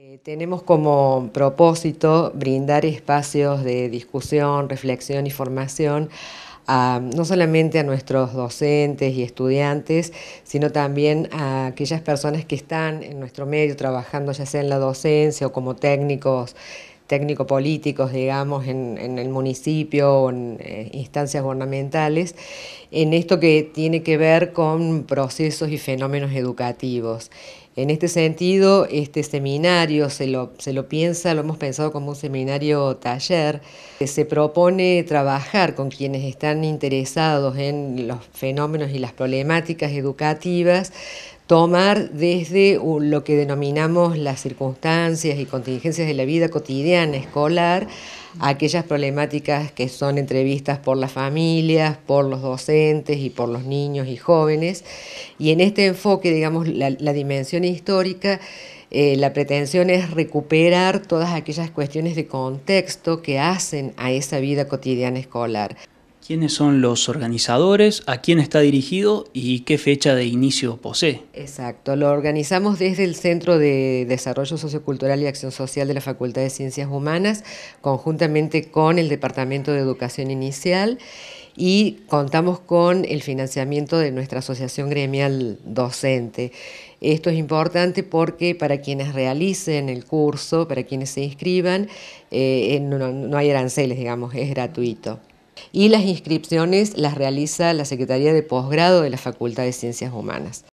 Eh, tenemos como propósito brindar espacios de discusión, reflexión y formación a, no solamente a nuestros docentes y estudiantes, sino también a aquellas personas que están en nuestro medio trabajando ya sea en la docencia o como técnicos técnico-políticos, digamos, en, el municipio o en eh, instancias gubernamentales, en esto que tiene que ver con procesos y fenómenos educativos. En este sentido, este seminario se lo, se lo piensa, lo hemos pensado como un seminario taller, que se propone trabajar con quienes están interesados en los fenómenos y las problemáticas educativas tomar desde lo que denominamos las circunstancias y contingencias de la vida cotidiana escolar aquellas problemáticas que son entrevistas por las familias, por los docentes y por los niños y jóvenes. Y en este enfoque, digamos, la, dimensión histórica, eh, la pretensión es recuperar todas aquellas cuestiones de contexto que hacen a esa vida cotidiana escolar quiénes son los organizadores, a quién está dirigido y qué fecha de inicio posee. Exacto, lo organizamos desde el Centro de Desarrollo Sociocultural y Acción Social de la Facultad de Ciencias Humanas, conjuntamente con el Departamento de Educación Inicial y contamos con el financiamiento de nuestra asociación gremial docente. Esto es importante porque para quienes realicen el curso, para quienes se inscriban, eh, eh, no hay aranceles, digamos, es gratuito y las inscripciones las realiza la Secretaría de Posgrado de la Facultad de Ciencias Humanas.